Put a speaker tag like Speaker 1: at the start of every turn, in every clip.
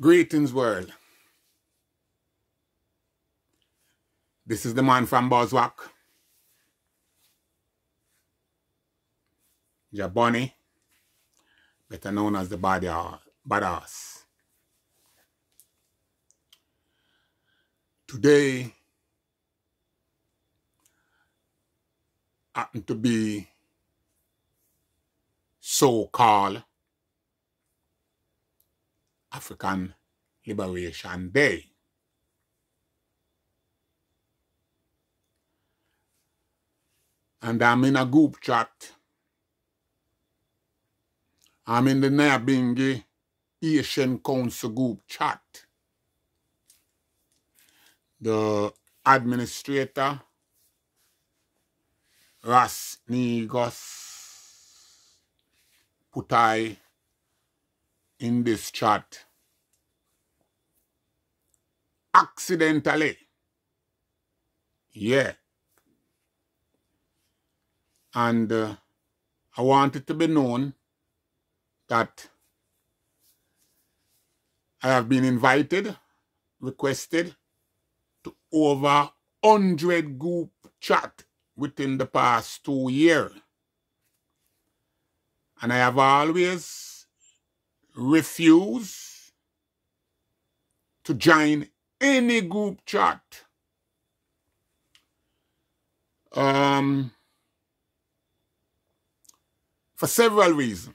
Speaker 1: Greetings, world. This is the man from Boswak. Jaboni, better known as the Badass. Today happened to be so-called African Liberation Day. And I'm in a group chat. I'm in the Nyabingi Asian Council group chat. The administrator, Ras Nigos Putai in this chat, accidentally. Yeah. And uh, I want it to be known that I have been invited, requested to over 100 group chat within the past two years. And I have always refuse to join any group chat. Um, for several reasons.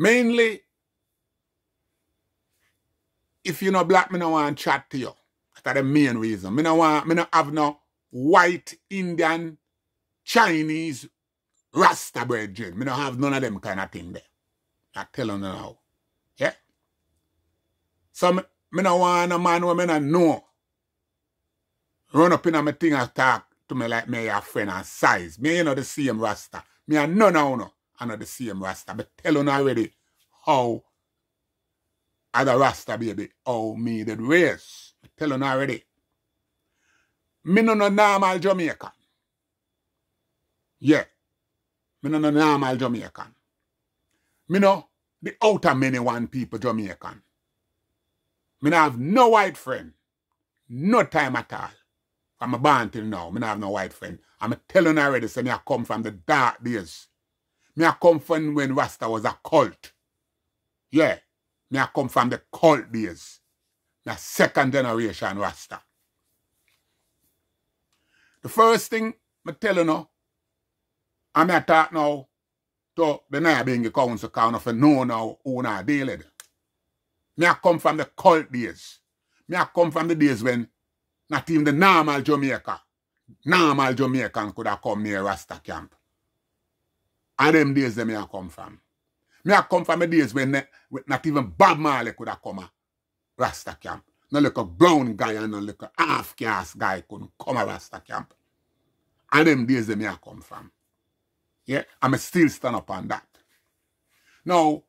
Speaker 1: Mainly, if you know black, me no want to chat to you. That's the main reason. Me no want, me no have no white, Indian, Chinese Rasta brethren. Me don't have none of them kind of thing there. I tell you now. Yeah? So me, me don't want a man who me not know. Run up in a me thing and talk to me like me a friend and size. Me you the same Rasta. Me a none of no. I not the same Rasta. But tell on already how other Rasta baby, how me the race. I tell on already. Me no no normal Jamaican. Yeah. Me no know normal Jamaican. Me know the outer many one people Jamaican. Me no have no white friend. No time at all. I'm a born till now. Me no have no white friend. I'm telling already, say me I come from the dark days. Me I come from when Rasta was a cult. Yeah. Me I come from the cult days. The second generation Rasta. The first thing I tell you now, I'm not talking now to the now being a council count of a no now own our daily. Me I come from the cult days. Me I come from the days when not even the normal Jamaica, normal Jamaican could have come near Rasta camp. And them days that me I come from. Me I come from the days when not even Bob Marley could have come a Rasta camp. No like a brown guy and no like a half caste guy couldn't come a Rasta camp. And them days that me I come from. Yeah, I'm still stand on that. Now,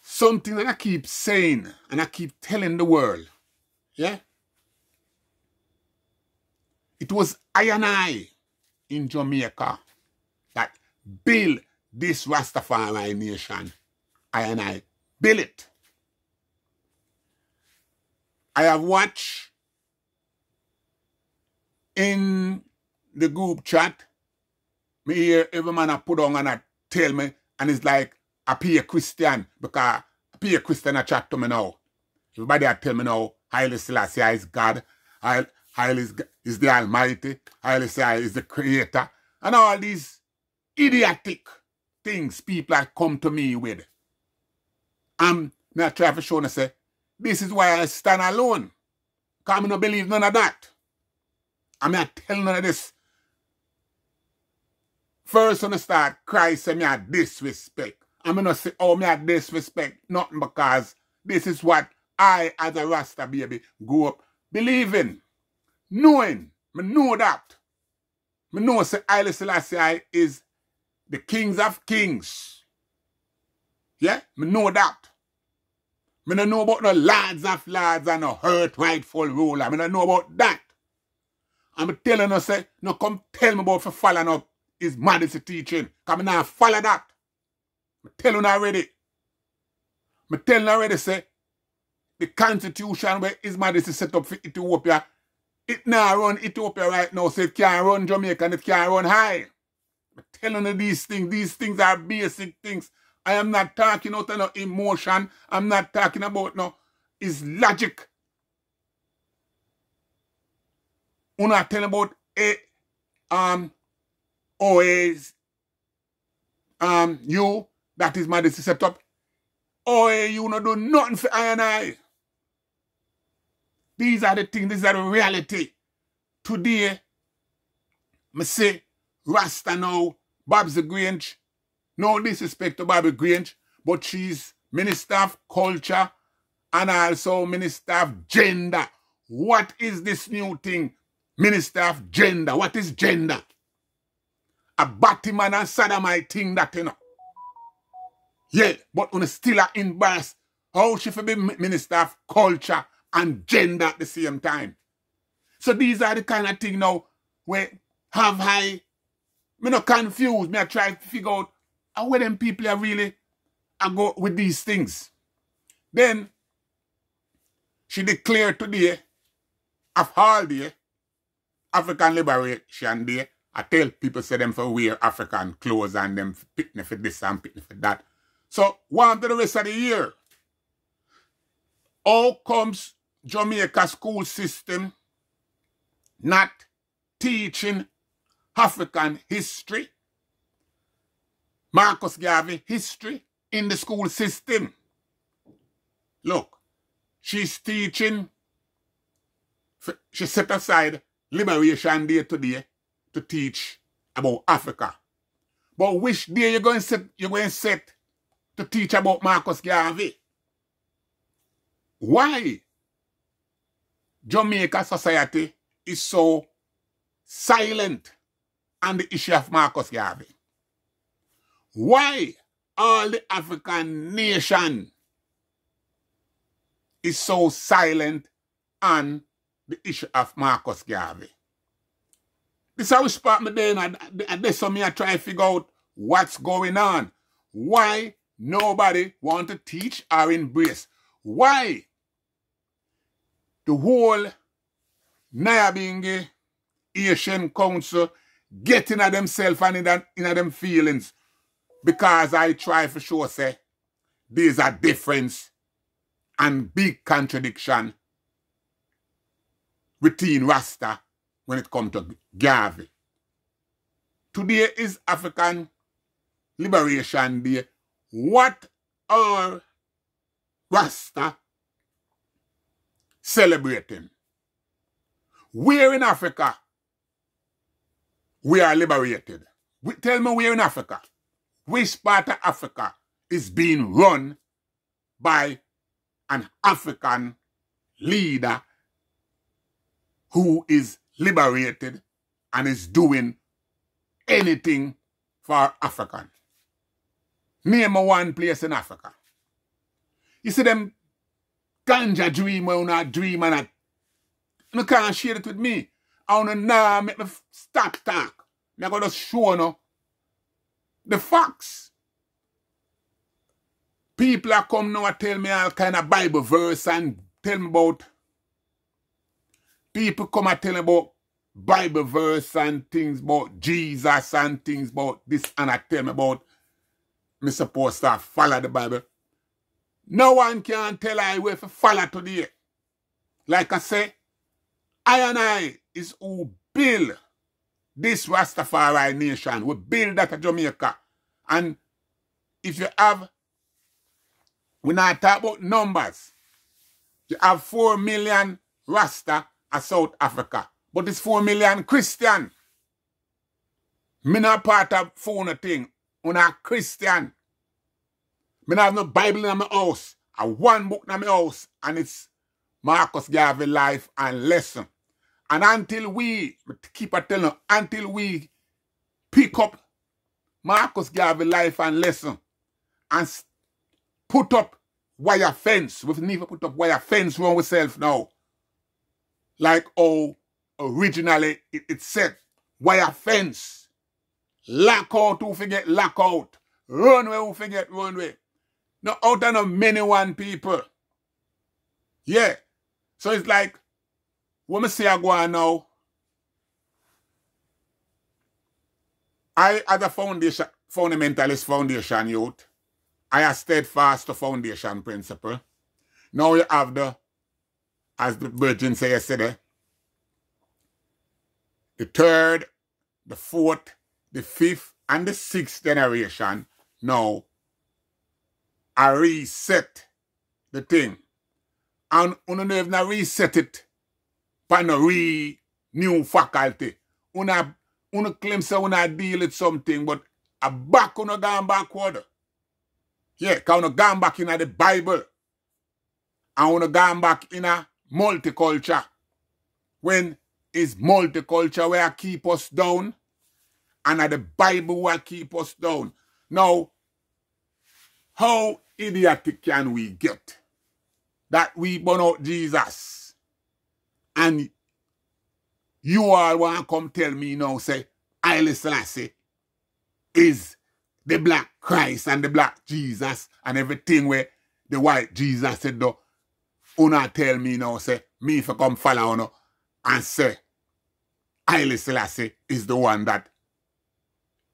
Speaker 1: something that I keep saying and I keep telling the world, yeah, it was I and I in Jamaica that built this Rastafari nation. I and I built it. I have watched in the group chat me hear every man I put on and I tell me, and it's like, I be a Christian, because I be a Christian I chat to me now. Everybody I tell me now, Haile Selassie is God, Haile, is, is the Almighty, Haile say is the Creator, and all these idiotic things people have come to me with. I'm not trying to show and say, this is why I stand alone. Because I don't believe none of that. I'm not telling none of this First, when I start crying, say me a disrespect. I'm going to say, oh, me a disrespect. Nothing because this is what I, as a Rasta baby, grew up believing, knowing. Me know that. Me know say Haile Selassie is the kings of kings. Yeah? Me know that. Me don't know about the lads of lads and the hurt rightful ruler. Me don't know about that. I'm telling her, say, no, come tell me about for falling up is modesty teaching. Come now follow that. I tell you already. I tell you already, say, the constitution where is modesty set up for Ethiopia, it now run Ethiopia right now, so it can't run Jamaica and it can't run high. I'm telling you these things. These things are basic things. I am not talking out of no emotion. I'm not talking about no. It's logic. When I tell about a eh, um or is um, you that is my up? or you not do nothing for I and I. These are the things, these are the reality. Today, me say, Rasta now, Bob's the Grange, no disrespect to Bobby Grange, but she's Minister of Culture and also Minister of Gender. What is this new thing? Minister of Gender. What is gender? a Batman and I thing that you know. Yeah, but on still in embarrassed how she should be minister of culture and gender at the same time. So these are the kind of thing now where have I me not confused, me I try to figure out how where them people are really I go with these things. Then she declared today of all day African Liberation Day I tell people say them for wear African clothes and them picnic for this and picnic for that. So one to the rest of the year. All comes Jamaica school system not teaching African history, Marcus Garvey history in the school system. Look, she's teaching, she set aside Liberation Day today to teach about Africa. But which day you going set, you going to set to teach about Marcus Garvey? Why Jamaica society is so silent on the issue of Marcus Garvey? Why all the African nation is so silent on the issue of Marcus Garvey? This is how spot me then, and, this is me I try to figure out what's going on. Why nobody want to teach or embrace? Why the whole Nyabingi Asian Council getting at themselves and in, at them feelings? Because I try for sure say, there's a difference and big contradiction between Rasta when it comes to Gavi. Today is African Liberation Day. What are Rasta celebrating? Where in Africa we are liberated? Tell me where in Africa. Which part of Africa is being run by an African leader who is liberated and is doing anything for African. Name one place in Africa. You see them ganja dream when I dream and I you can't share it with me. I wanna nah make me stop talk. I'm gonna show no the facts. People are come now and tell me all kind of Bible verse and tell me about people come and tell about Bible verse and things about Jesus and things about this and I tell me about me supposed to follow the Bible. No one can tell I where to follow today. Like I say, I and I is who build this Rastafari nation. We build that Jamaica. And if you have, when I talk about numbers. You have 4 million Rasta of South Africa. But it's 4 million Christian. Me not part of phone thing. I'm a Christian. Me not have no Bible in my house. I one book in my house. And it's Marcus Garvey Life and Lesson. And until we, keep a telling, until we pick up Marcus Garvey Life and Lesson and put up wire fence. We've never put up wire fence around ourselves now like how originally it, it said. Wire fence. Lock out who forget lock out. Runway who forget runway. Now out of many one people. Yeah. So it's like, what me say I go on now? I as a foundation, fundamentalist foundation youth, I a steadfast foundation principle. Now you have the as the Virgin say yesterday. The third, the fourth, the fifth, and the sixth generation now I reset the thing. And una no even reset it pan a re new faculty. Una una claim say una deal with something, but a back una gone backward. Yeah, cause una gone back in the Bible. And una gone back in a multiculture. When is multiculture where keep us down? And at the Bible where keep us down. Now, how idiotic can we get that we burn out Jesus? And you all want to come tell me now, say, Haile Selassie is the black Christ and the black Jesus and everything where the white Jesus said, though, Una tell me now, say, me if I come follow una and say, Haile Selassie is the one that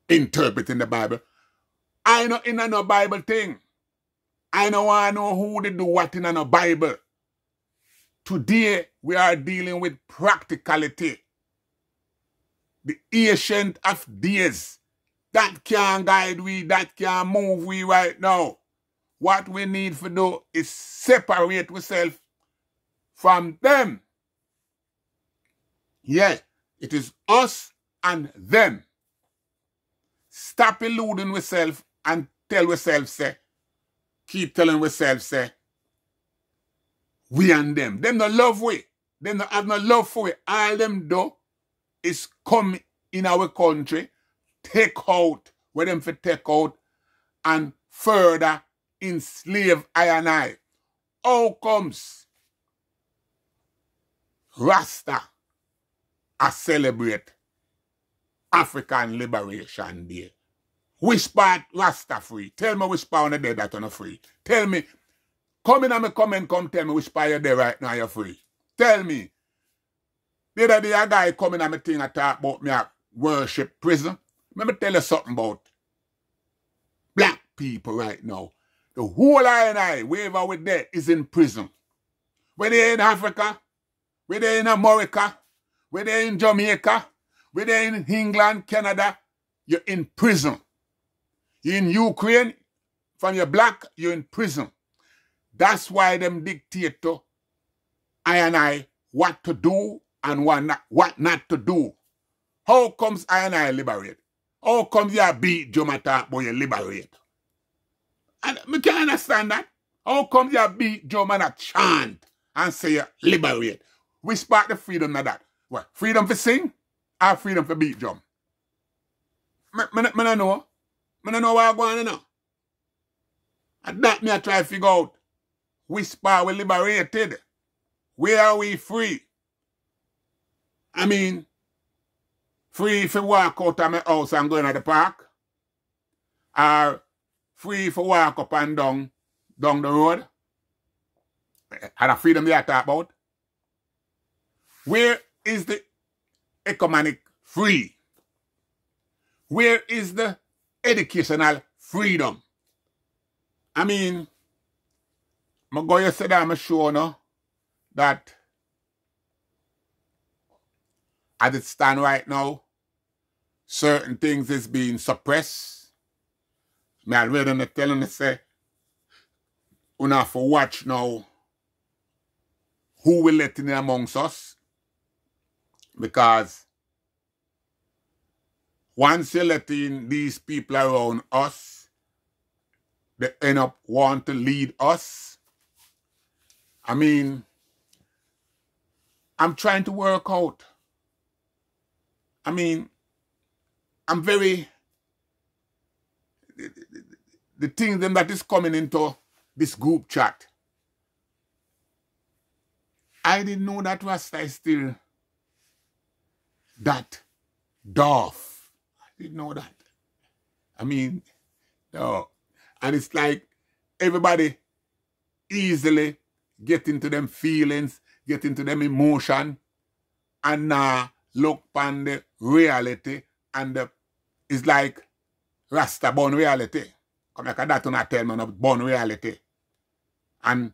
Speaker 1: interpreting the Bible. I know in no Bible thing. I know I know who did do what in no Bible. Today we are dealing with practicality. The ancient of days. That can guide we, that can move we right now. What we need to do is separate ourselves from them. Yes, it is us and them. Stop eluding yourself and tell yourself, say, keep telling yourself, say, we and them. Them no love we. Them no have no love for we. All them do is come in our country, take out where them for take out, and further enslave I and I. How comes Rasta I celebrate African Liberation Day? Which part Rasta free? Tell me which part on the that on a free. Tell me. Come in and me and come tell me which part you're there right now you're free. Tell me. The other day a guy come in and me thing I talk about me at worship prison. Let me tell you something about black people right now. The whole I wherever we're there, is in prison. Whether in Africa, whether in America, whether in Jamaica, whether in England, Canada, you're in prison. in Ukraine, from your black, you're in prison. That's why them dictator, I and I, what to do and what not, what not to do. How comes I and I liberate? How comes you beat Jomata but you liberate? me can't understand that. How come you be German a chant and say liberate? We spark the freedom of that. What? Freedom for sing or freedom for beat drum? Me, me, me no know. Me no know what I'm going i And that me I try to figure out. We spark, we liberated. Where are we free? I mean, free if you walk out of my house and go into the park. Or free for walk up and down, down the road. And the freedom they are talking about. Where is the economic free? Where is the educational freedom? I mean, I said I'm sure no, that as it stand right now, certain things is being suppressed me already not telling you say, we have to watch now who we let in amongst us. Because once you let in these people around us, they end up wanting to lead us. I mean, I'm trying to work out. I mean, I'm very the thing them that is coming into this group chat. I didn't know that was still that dwarf. I didn't know that. I mean, no. And it's like everybody easily get into them feelings, get into them emotion, and uh, look upon the reality and the, it's like Rasta born reality. Come like that to not tell me about born reality. And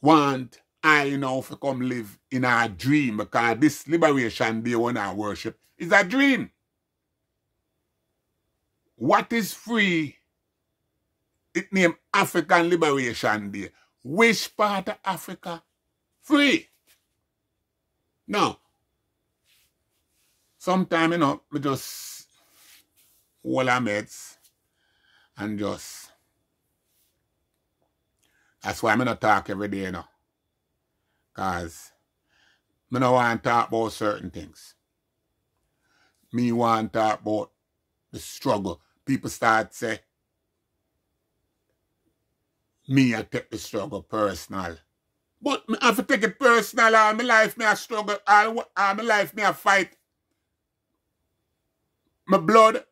Speaker 1: want I now to come live in our dream because this liberation day when I worship is a dream. What is free? It named African Liberation Day. Which part of Africa free? Now, sometime you know, we just hold our and just. That's why I'm not talk every day, you know. Because I don't want to talk about certain things. Me want to talk about the struggle. People start say, me I take the struggle personal. But I have to take it personal. All my life me I struggle. All, all my life me I fight. My blood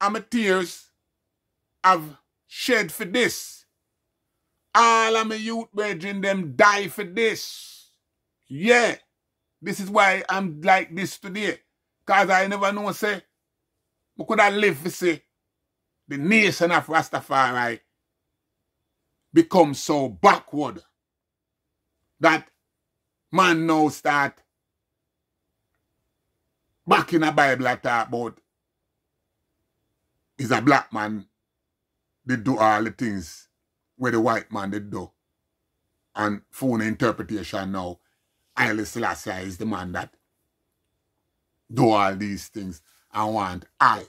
Speaker 1: and my tears have shed for this. All of my youth brethren, them die for this. Yeah. This is why I'm like this today. Because I never know, say, we could I live?" for, say, the nation of Rastafari become so backward that man now start back in the Bible I talk about is a black man they do all the things where the white man did do. And for the interpretation now, Haile Selassie is the man that do all these things and want I.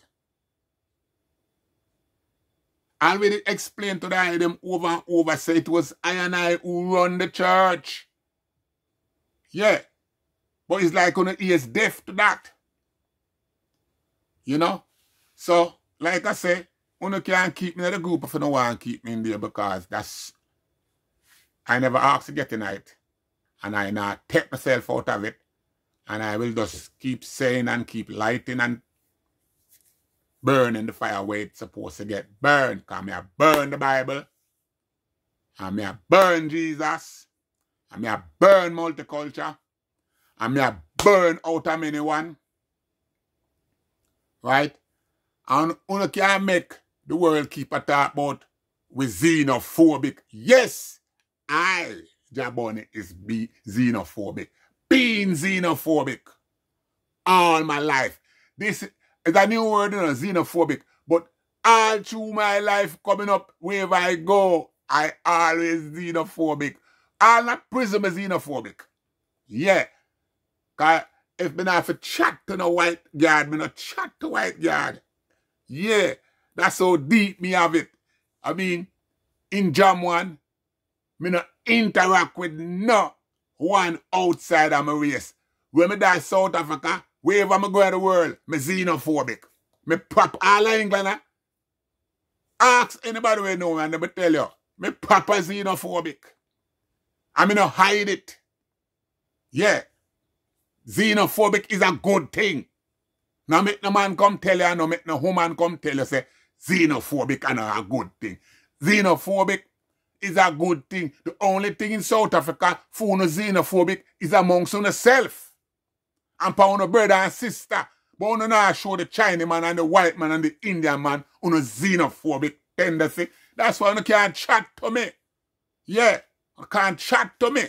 Speaker 1: Already explained to the I them over and over, say it was I and I who run the church. Yeah. But it's like on he is deaf to that. You know? So, like I say, Uno can't keep me in the group if you don't want to keep me in there because that's I never asked to get tonight. And I not take myself out of it. And I will just keep saying and keep lighting and burning the fire where it's supposed to get burned. Because I burn the Bible. And me I burn Jesus. And me I burn multiculture. And me I burn out of anyone. Right? And you can't make the world keep a talk about we xenophobic. Yes, I, Jaboni, is be xenophobic. Being xenophobic all my life. This is a new word, you know, xenophobic. But all through my life coming up, wherever I go, I always xenophobic. All that prism is xenophobic. Yeah. Cause if been after have to chat to the white yard, been a chat to white yard. Yeah. That's how deep me have it. I mean, in Jam 1, me not interact with no one outside of my race. When me die South Africa, wherever me go in the world, me xenophobic. Me pop all of England. Eh? Ask anybody we know and they tell you, me papa xenophobic. I mean, not hide it. Yeah. Xenophobic is a good thing. Now make no man come tell you, and no make no woman come tell you, say, xenophobic and a good thing. Xenophobic is a good thing. The only thing in South Africa for no xenophobic is amongst oneself. And for one brother and sister. But one I show the man and the white man and the Indian man on a xenophobic tendency. That's why you can't chat to me. Yeah, you can't chat to me.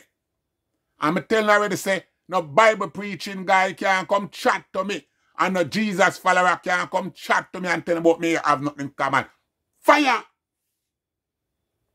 Speaker 1: I'm telling already say, no Bible preaching guy can't come chat to me. And know Jesus follower can come chat to me and tell me about me I have nothing common. Fire!